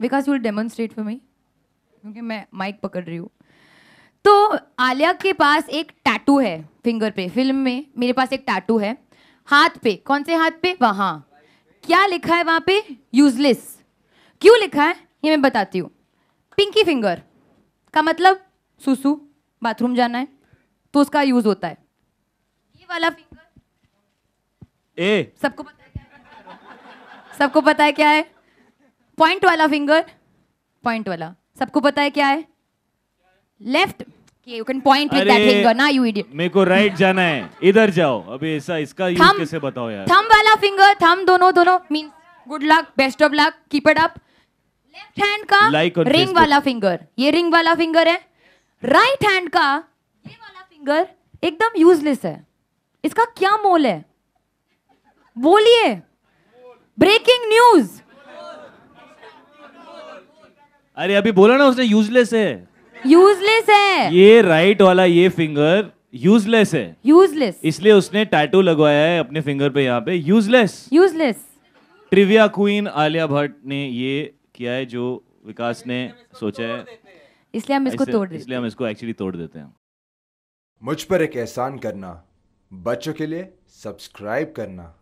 Vikas you will demonstrate for me क्योंकि मैं mic पकड़ रही हूँ तो आलिया के पास एक टैटू है फिंगर पे फिल्म में मेरे पास एक टैटू है हाथ पे कौन से हाथ पे वहाँ क्या लिखा है वहाँ पे यूजलेस क्यों लिखा है ये मैं बताती हूँ पिंकी फिंगर का मतलब सुसु बाथरूम जाना है तो उसका यूज होता है ये वाला फिंगर ए सबको पता है क्या है सबको पता है क्या है पॉइंट वाला फिंगर पॉइंट वाला सबको पता है क्या है left you can point with that finger ना यू इडियट मेरे को राइट जाना है इधर जाओ अभी ऐसा इसका यूज कैसे बताओ यार थंब वाला फिंगर थंब दोनों दोनों mean good luck best of luck keep it up left hand का रिंग वाला फिंगर ये रिंग वाला फिंगर है राइट हैंड का ये वाला फिंगर एकदम यूजलेस है इसका क्या मोल है बोलिए ब्रेकिंग न्यूज़ अरे अभी बोला ना उसने यूजलेस है यूजलेस है ये राइट वाला ये फिंगर यूजलेस है यूजलेस इसलिए उसने टैटू लगवाया है अपने फिंगर पे यहाँ पे useless useless trivia queen Alia Bhatt ने ये किया है जो विकास ने सोचा है इसलिए हम इसको तोड़ इसलिए हम इसको एक्चुअली तोड़ देते हैं मुझ पर एक एहसान करना बच्चों के लिए सब्सक्राइब करना